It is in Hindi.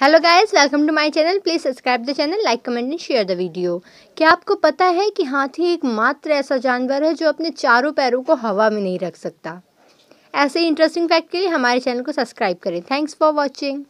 hello guys welcome to my channel please subscribe the channel like comment and share the video क्या आपको पता है कि हाथी एक मात्र ऐसा जानवर है जो अपने चारों पैरों को हवा में नहीं रख सकता ऐसे इंटरेस्टिंग फैक्ट के लिए हमारे चैनल को सब्सक्राइब करें थैंक्स फॉर वॉचिंग